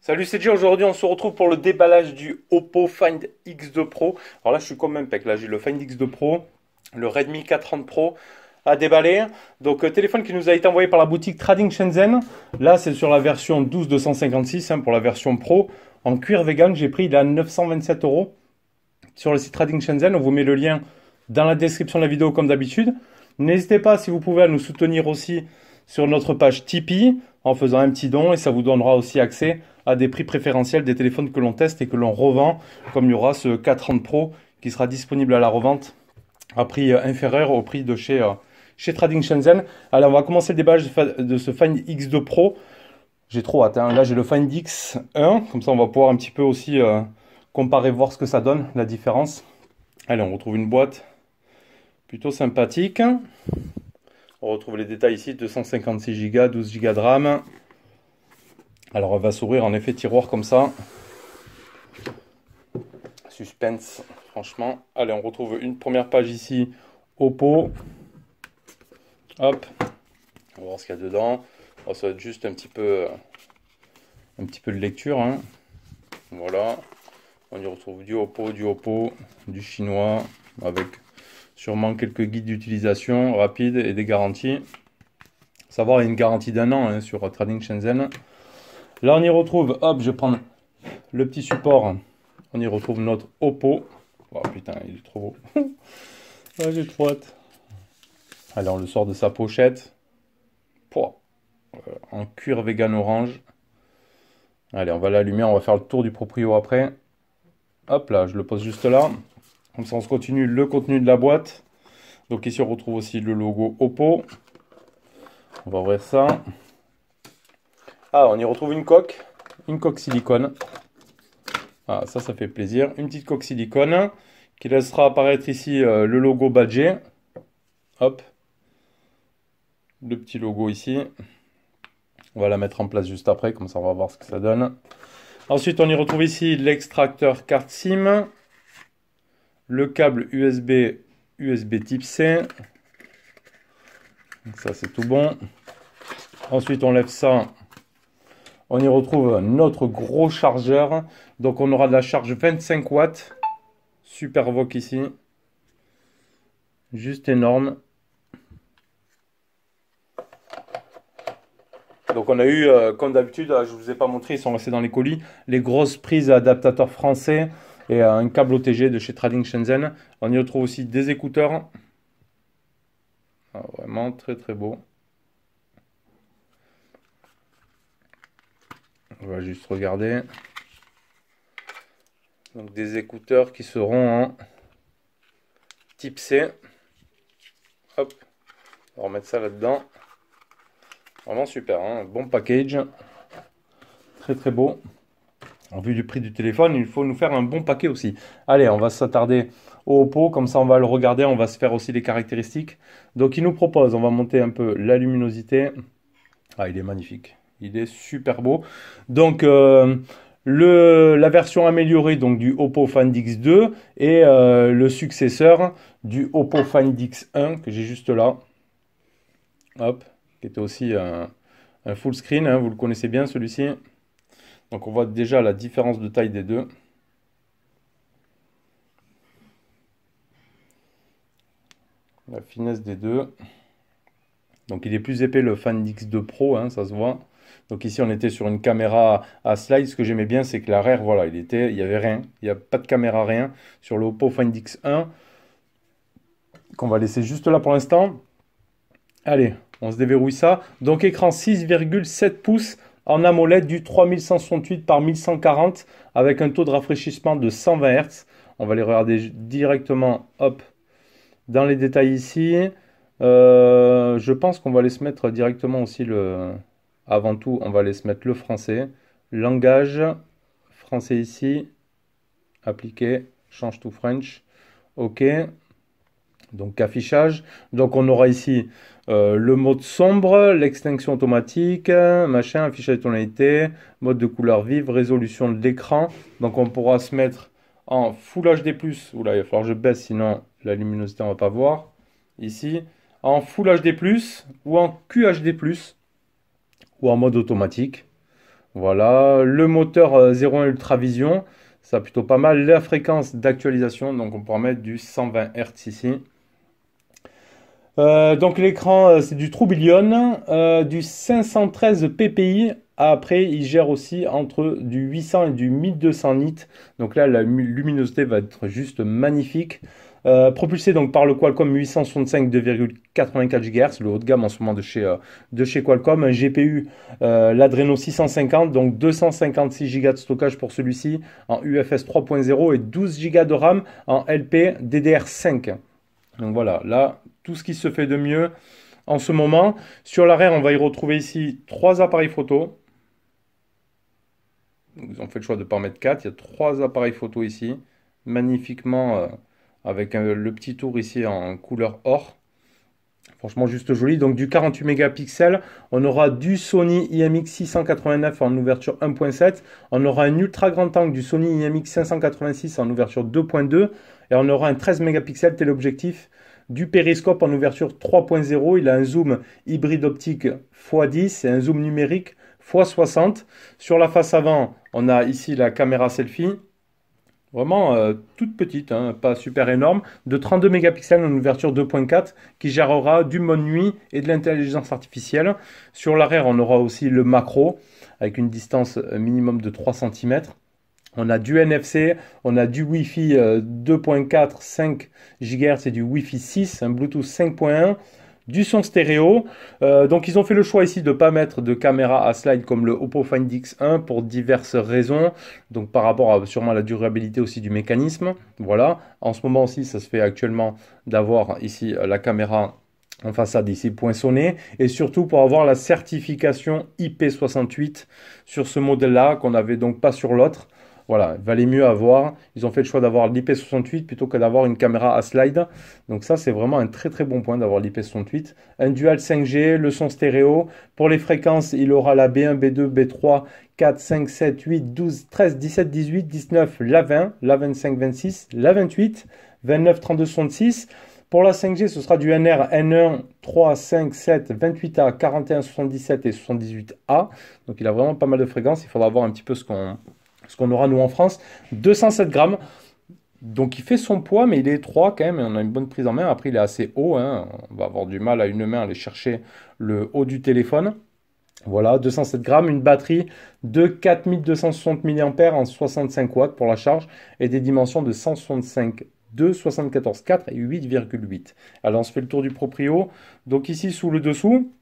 Salut, c'est Aujourd'hui, on se retrouve pour le déballage du Oppo Find X2 Pro. Alors là, je suis comme peck Là, j'ai le Find X2 Pro, le Redmi 430 Pro à déballer. Donc, euh, téléphone qui nous a été envoyé par la boutique Trading Shenzhen. Là, c'est sur la version 12256 hein, pour la version Pro. En cuir vegan, j'ai pris, il à 927 euros. Sur le site Trading Shenzhen, on vous met le lien dans la description de la vidéo comme d'habitude. N'hésitez pas si vous pouvez à nous soutenir aussi sur notre page Tipeee en faisant un petit don et ça vous donnera aussi accès à des prix préférentiels des téléphones que l'on teste et que l'on revend, comme il y aura ce K30 Pro qui sera disponible à la revente à prix euh, inférieur au prix de chez, euh, chez Trading Shenzhen. Alors, on va commencer le débat de ce Find X2 Pro. J'ai trop hâte. Hein. Là, j'ai le Find X1. Comme ça, on va pouvoir un petit peu aussi euh, comparer, voir ce que ça donne, la différence. Allez, on retrouve une boîte plutôt sympathique. On retrouve les détails ici, 256 Go, 12 Go de RAM. Alors, on va s'ouvrir en effet tiroir comme ça. Suspense, franchement. Allez, on retrouve une première page ici, Oppo. Hop, on va voir ce qu'il y a dedans. Oh, ça va être juste un petit peu, euh, un petit peu de lecture. Hein. Voilà, on y retrouve du Oppo, du Oppo, du chinois, avec sûrement quelques guides d'utilisation rapides et des garanties. savoir, une garantie d'un an hein, sur Trading Shenzhen. Là, on y retrouve, hop, je prends le petit support. On y retrouve notre Oppo. Oh putain, il est trop beau. ah, j'ai trop hâte. Allez, on le sort de sa pochette. Pouah. Euh, en cuir vegan orange. Allez, on va l'allumer, on va faire le tour du proprio après. Hop là, je le pose juste là. Comme ça, on se continue le contenu de la boîte. Donc ici, on retrouve aussi le logo Oppo. On va ouvrir ça. Ah, on y retrouve une coque. Une coque silicone. Ah, ça, ça fait plaisir. Une petite coque silicone qui laissera apparaître ici euh, le logo Badger. Hop. Le petit logo ici. On va la mettre en place juste après, comme ça on va voir ce que ça donne. Ensuite, on y retrouve ici l'extracteur carte SIM le câble USB USB type C. ça, c'est tout bon. Ensuite, on lève ça. On y retrouve notre gros chargeur. Donc, on aura de la charge 25 watts. Super voc ici. Juste énorme. Donc on a eu, euh, comme d'habitude, euh, je ne vous ai pas montré, ils sont restés dans les colis, les grosses prises adaptateurs français et un câble OTG de chez Trading Shenzhen. On y retrouve aussi des écouteurs. Ah, vraiment très très beau. On va juste regarder. Donc des écouteurs qui seront en type C. Hop, on va remettre ça là-dedans. Vraiment super, hein. bon package. Très très beau en vue du prix du téléphone, il faut nous faire un bon paquet aussi. Allez, on va s'attarder au Oppo, comme ça on va le regarder, on va se faire aussi les caractéristiques. Donc il nous propose, on va monter un peu la luminosité. Ah, il est magnifique, il est super beau. Donc euh, le, la version améliorée donc, du Oppo Find X2 et euh, le successeur du Oppo Find X1 que j'ai juste là. Hop, qui était aussi un, full screen, hein, vous le connaissez bien celui-ci. Donc on voit déjà la différence de taille des deux. La finesse des deux. Donc il est plus épais le Find X2 Pro, hein, ça se voit. Donc ici on était sur une caméra à slide. Ce que j'aimais bien c'est que l'arrière, voilà, il était, il n'y avait rien. Il n'y a pas de caméra, rien. Sur le Oppo Find X1, qu'on va laisser juste là pour l'instant. Allez, on se déverrouille ça. Donc écran 6,7 pouces en AMOLED du 3168 par 1140 avec un taux de rafraîchissement de 120 Hz. On va les regarder directement hop, dans les détails ici. Euh, je pense qu'on va aller se mettre directement aussi le... Avant tout, on va aller se mettre le français. Langage, français ici. Appliquer. change to French. OK. Donc affichage. Donc on aura ici euh, le mode sombre, l'extinction automatique, machin, affichage de tonalité, mode de couleur vive, résolution de l'écran. Donc on pourra se mettre en Full HD+, ou là il va falloir que je baisse sinon la luminosité on va pas voir, ici, en Full HD+, ou en QHD+, ou en mode automatique. Voilà, le moteur 01 euh, Ultra Vision, ça plutôt pas mal. La fréquence d'actualisation, donc on pourra mettre du 120 Hz ici. Euh, donc l'écran, euh, c'est du Troubillion, euh, du 513 ppi. Après, il gère aussi entre du 800 et du 1200 nits. Donc là, la luminosité va être juste magnifique. propulsé donc par le Qualcomm 865 2,84 GHz, le haut de gamme en ce moment de chez, de chez Qualcomm, un GPU, l'Adreno 650, donc 256 Go de stockage pour celui-ci en UFS 3.0 et 12 Go de RAM en LP DDR5. Donc voilà, là, tout ce qui se fait de mieux en ce moment. Sur l'arrière, on va y retrouver ici trois appareils photo. Ils ont fait le choix de ne pas en mettre quatre. Il y a trois appareils photo ici, magnifiquement euh, avec euh, le petit tour ici en couleur or. Franchement, juste joli. Donc, du 48 mégapixels, on aura du Sony IMX 689 en ouverture 1.7. On aura un ultra grand angle du Sony IMX 586 en ouverture 2.2. Et on aura un 13 mégapixels téléobjectif du périscope en ouverture 3.0. Il a un zoom hybride optique x10 et un zoom numérique x60. Sur la face avant, on a ici la caméra selfie. Vraiment euh, toute petite, hein, pas super énorme, de 32 mégapixels en ouverture 2.4 qui gérera du mode nuit et de l'intelligence artificielle. Sur l'arrière, on aura aussi le macro avec une distance euh, minimum de 3 cm. On a du NFC, on a du Wi-Fi 2.4, 5 GHz et du Wi-Fi 6, un Bluetooth 5.1 du son stéréo. Euh, donc ils ont fait le choix ici de ne pas mettre de caméra à slide comme le Oppo Find X1 pour diverses raisons. Donc par rapport à sûrement la durabilité aussi du mécanisme. Voilà. En ce moment aussi, ça se fait actuellement d'avoir ici euh, la caméra en façade ici poinçonnée et surtout pour avoir la certification IP68 sur ce modèle là qu'on n'avait donc pas sur l'autre voilà, valait mieux avoir. Ils ont fait le choix d'avoir l'IP68 plutôt que d'avoir une caméra à slide. Donc ça, c'est vraiment un très très bon point d'avoir l'IP68. Un dual 5G, le son stéréo. Pour les fréquences, il aura la B1, B2, B3, 4, 5, 7, 8, 12, 13, 17, 18, 19, la 20, la 25, 26, la 28, 29, 32, 66. Pour la 5G, ce sera du NR N1 3, 5, 7, 28A, 41, 77 et 78A. Donc il a vraiment pas mal de fréquences. Il faudra voir un petit peu ce qu'on ce qu'on aura nous en France, 207 grammes. Donc il fait son poids, mais il est étroit quand même, et on a une bonne prise en main. Après, il est assez haut, hein. on va avoir du mal à une main à aller chercher le haut du téléphone. Voilà, 207 grammes, une batterie de 4260 mAh en 65 watts pour la charge et des dimensions de 165 2, 74, 4 et 8,8. Alors on se fait le tour du proprio. Donc ici sous le dessous,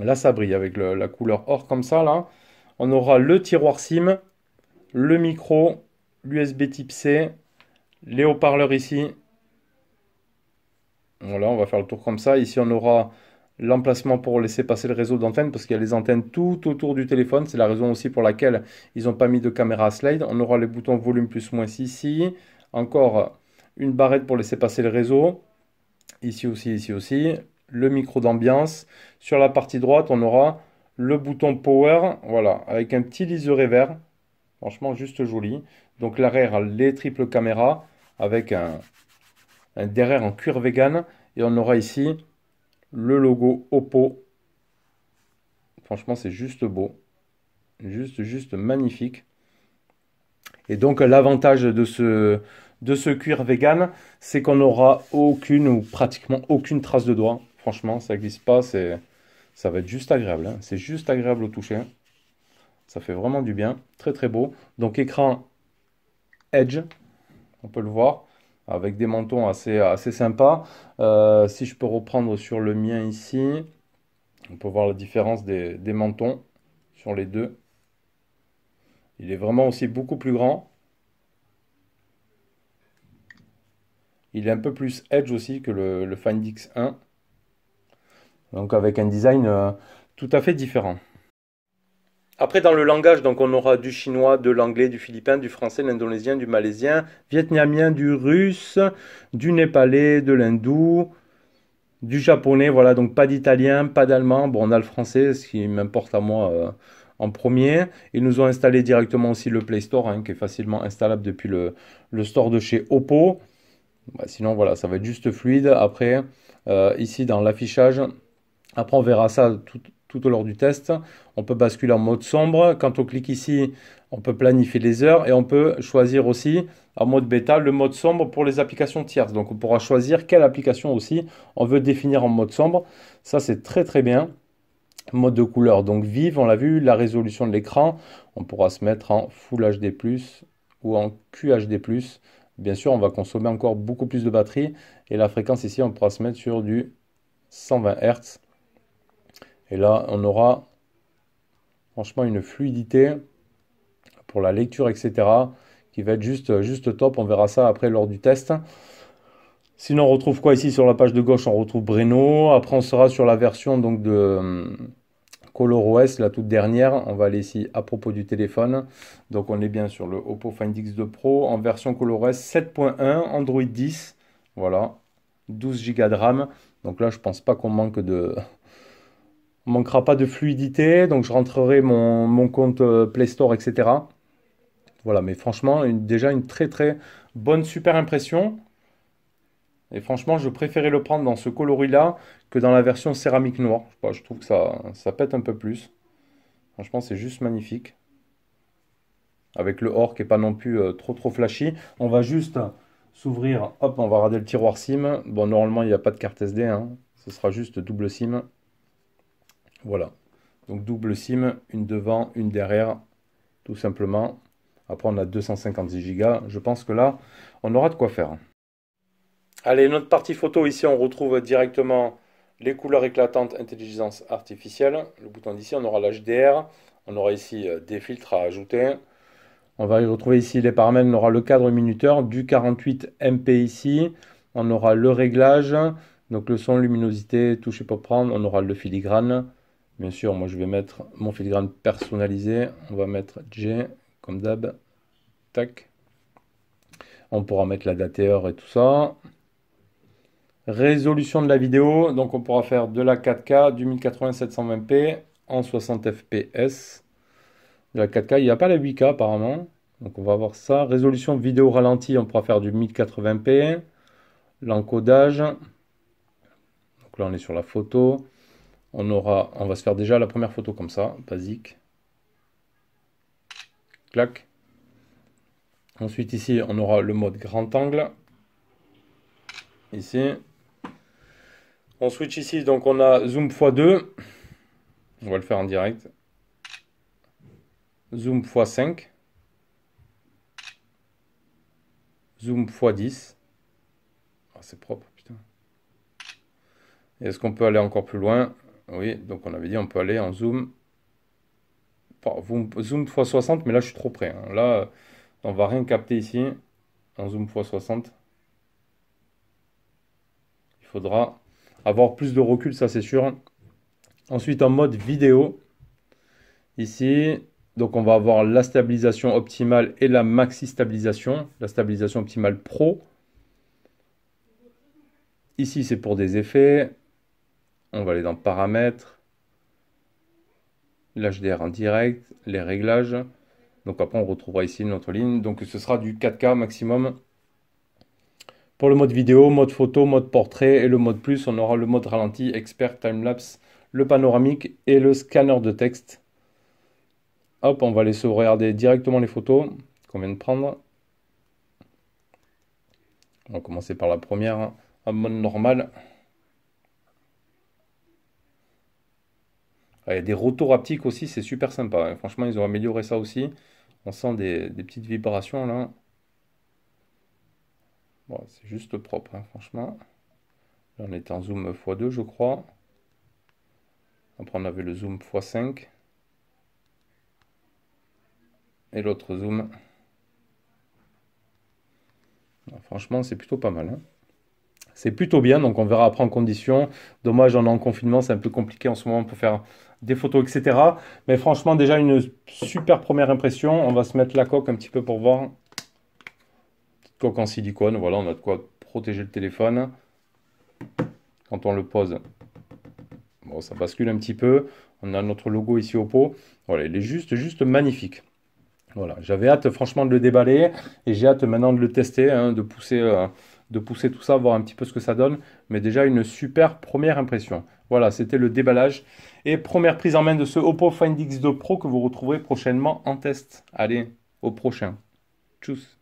là ça brille avec la couleur or comme ça là. On aura le tiroir SIM, le micro, l'USB type C, les haut-parleurs ici. Voilà, on va faire le tour comme ça. Ici, on aura l'emplacement pour laisser passer le réseau d'antenne, parce qu'il y a les antennes tout autour du téléphone. C'est la raison aussi pour laquelle ils n'ont pas mis de caméra slide. On aura les boutons volume plus moins ici. Encore une barrette pour laisser passer le réseau. Ici aussi, ici aussi. Le micro d'ambiance. Sur la partie droite, on aura le bouton power. Voilà, avec un petit liseré vert. Franchement, juste joli. Donc l'arrière, les triples caméras avec un, derrière en cuir vegan. Et on aura ici le logo Oppo. Franchement, c'est juste beau. Juste, juste magnifique. Et donc l'avantage de ce, de ce cuir vegan, c'est qu'on n'aura aucune ou pratiquement aucune trace de doigt. Franchement, ça glisse pas, ça va être juste agréable. Hein. C'est juste agréable au toucher. Ça fait vraiment du bien. Très très beau. Donc écran Edge, on peut le voir, avec des mentons assez, assez sympas. Euh, si je peux reprendre sur le mien ici, on peut voir la différence des, mentons sur les deux. Il est vraiment aussi beaucoup plus grand. Il est un peu plus Edge aussi que le, Find X1. Donc avec un design euh, tout à fait différent. Après, dans le langage, donc on aura du chinois, de l'anglais, du philippin, du français, l'indonésien, du malaisien, vietnamien, du russe, du népalais, de l'hindou, du japonais, voilà, donc pas d'italien, pas d'allemand. Bon, on a le français, ce qui m'importe à moi euh, en premier. Ils nous ont installé directement aussi le Play Store, hein, qui est facilement installable depuis le, le store de chez Oppo. Bah, sinon, voilà, ça va être juste fluide. Après, euh, ici dans l'affichage, après on verra ça tout, tout au long du test. On peut basculer en mode sombre. Quand on clique ici, on peut planifier les heures et on peut choisir aussi en mode bêta le mode sombre pour les applications tierces. Donc on pourra choisir quelle application aussi on veut définir en mode sombre. Ça c'est très très bien. Mode de couleur, donc vive, on l'a vu, la résolution de l'écran, on pourra se mettre en Full HD+, ou en QHD+. Bien sûr, on va consommer encore beaucoup plus de batterie, et la fréquence ici, on pourra se mettre sur du 120 Hz et là, on aura franchement une fluidité pour la lecture, etc. qui va être juste, juste top. On verra ça après lors du test. Sinon, on retrouve quoi ici sur la page de gauche On retrouve Breno. Après, on sera sur la version donc de euh, ColorOS, la toute dernière. On va aller ici à propos du téléphone. Donc, on est bien sur le Oppo Find X2 Pro en version ColorOS 7.1, Android 10. Voilà, 12 Go de RAM. Donc là, je pense pas qu'on manque de, manquera pas de fluidité, donc je rentrerai mon, mon compte euh, Play Store, etc. Voilà, mais franchement, déjà une très très bonne super impression. Et franchement, je préférais le prendre dans ce coloris-là que dans la version céramique noire. Je, trouve que ça, ça pète un peu plus. Franchement, c'est juste magnifique. Avec le or qui n'est pas non plus euh, trop trop flashy. On va juste s'ouvrir. Hop, on va regarder le tiroir SIM. Bon, normalement, il n'y a pas de carte SD. Hein. Ce sera juste double SIM. Voilà. Donc double SIM, une devant, une derrière, tout simplement. Après, on a 256 Go. Je pense que là, on aura de quoi faire. Allez, notre partie photo, ici, on retrouve directement les couleurs éclatantes intelligence artificielle. Le bouton d'ici, on aura l'HDR. On aura ici euh, des filtres à ajouter. On va y retrouver ici les paramètres. On aura le cadre minuteur du 48 MP ici. On aura le réglage, donc le son, luminosité, toucher pour prendre. On aura le filigrane. Bien sûr, moi je vais mettre mon filigrane personnalisé. On va mettre J comme d'hab. Tac. On pourra mettre la date et heure et tout ça. Résolution de la vidéo. Donc on pourra faire de la 4K, du 1080 720p en 60 fps. De la 4K, il n'y a pas la 8K apparemment. Donc on va voir ça. Résolution vidéo ralenti, on pourra faire du 1080p. L'encodage. Donc là on est sur la photo on aura, on va se faire déjà la première photo comme ça, basique. Clac. Ensuite ici, on aura le mode grand angle. Ici. On switch ici, donc on a zoom x2. On va le faire en direct. Zoom x5. Zoom x10. Ah, C'est propre, putain. Est-ce qu'on peut aller encore plus loin oui, donc on avait dit on peut aller en zoom. zoom x60, mais là je suis trop près. Hein. Là, on va rien capter ici. En zoom x60. Il faudra avoir plus de recul, ça c'est sûr. Ensuite, en mode vidéo. Ici, donc on va avoir la stabilisation optimale et la maxi stabilisation. La stabilisation optimale pro. Ici, c'est pour des effets. On va aller dans paramètres, l'HDR en direct, les réglages. Donc après, on retrouvera ici notre ligne. Donc ce sera du 4K maximum. Pour le mode vidéo, mode photo, mode portrait et le mode plus, on aura le mode ralenti, expert, timelapse, le panoramique et le scanner de texte. Hop, on va aller se regarder directement les photos qu'on vient de prendre. On va commencer par la première en mode normal. Il y a des retours haptiques aussi, c'est super sympa. Hein. Franchement, ils ont amélioré ça aussi. On sent des, petites vibrations là. c'est juste propre, hein, franchement. Là, on est en zoom x2, je crois. Après, on avait le zoom x5. Et l'autre zoom. franchement, c'est plutôt pas mal. Hein c'est plutôt bien. Donc on verra après en condition. Dommage, on est en confinement, c'est un peu compliqué en ce moment pour faire des photos, etc. Mais franchement, déjà une super première impression. On va se mettre la coque un petit peu pour voir. Petite coque en silicone, voilà, on a de quoi protéger le téléphone. Quand on le pose, bon, ça bascule un petit peu. On a notre logo ici au pot. Voilà, il est juste, juste magnifique. Voilà, j'avais hâte franchement de le déballer et j'ai hâte maintenant de le tester, hein, de pousser euh, de pousser tout ça, voir un petit peu ce que ça donne. Mais déjà, une super première impression. Voilà, c'était le déballage et première prise en main de ce Oppo Find X2 Pro que vous retrouverez prochainement en test. Allez, au prochain. Tchuss